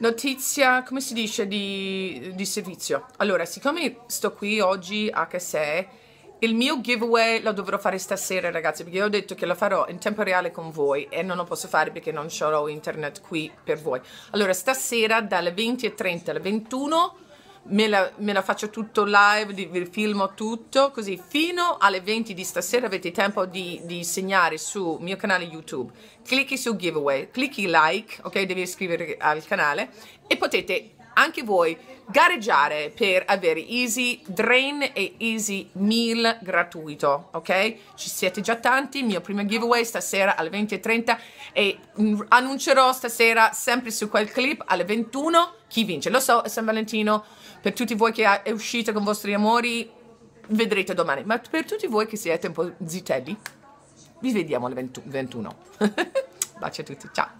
Notizia, come si dice, di, di servizio. Allora, siccome sto qui oggi a Cassè, il mio giveaway lo dovrò fare stasera, ragazzi, perché ho detto che lo farò in tempo reale con voi e non lo posso fare perché non ho internet qui per voi. Allora, stasera dalle 20.30 alle 21 Me la, me la, faccio tutto live, vi filmo tutto, così fino alle 20 di stasera avete tempo di, di segnare sul mio canale YouTube. Clicchi su giveaway, clicchi like, ok? Devi iscrivervi al canale e potete anche voi gareggiare per avere Easy Drain e Easy Meal gratuito, ok? Ci siete già tanti, il mio primo giveaway stasera alle 20.30 e mm, annuncerò stasera sempre su quel clip alle 21 chi vince. Lo so, è San Valentino, per tutti voi che è uscite con i vostri amori vedrete domani, ma per tutti voi che siete un po' zitelli, vi vediamo alle 20, 21. Baci a tutti, ciao!